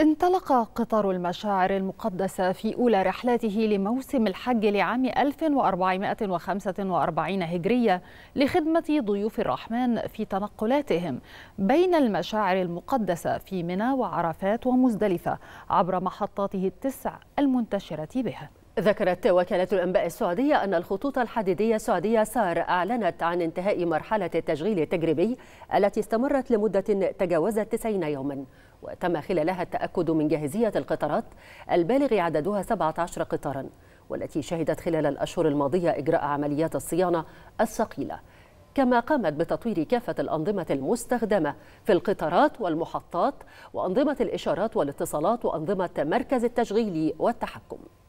انطلق قطار المشاعر المقدسة في أولى رحلاته لموسم الحج لعام 1445 هجرية لخدمة ضيوف الرحمن في تنقلاتهم بين المشاعر المقدسة في منى وعرفات ومزدلفة عبر محطاته التسع المنتشرة بها ذكرت وكالة الأنباء السعودية أن الخطوط الحديدية السعودية سار أعلنت عن انتهاء مرحلة التشغيل التجريبي التي استمرت لمدة تجاوزت 90 يوماً وتم خلالها التأكد من جاهزية القطارات البالغ عددها 17 قطارا والتي شهدت خلال الأشهر الماضية إجراء عمليات الصيانة الثقيلة كما قامت بتطوير كافة الأنظمة المستخدمة في القطارات والمحطات وأنظمة الإشارات والاتصالات وأنظمة مركز التشغيل والتحكم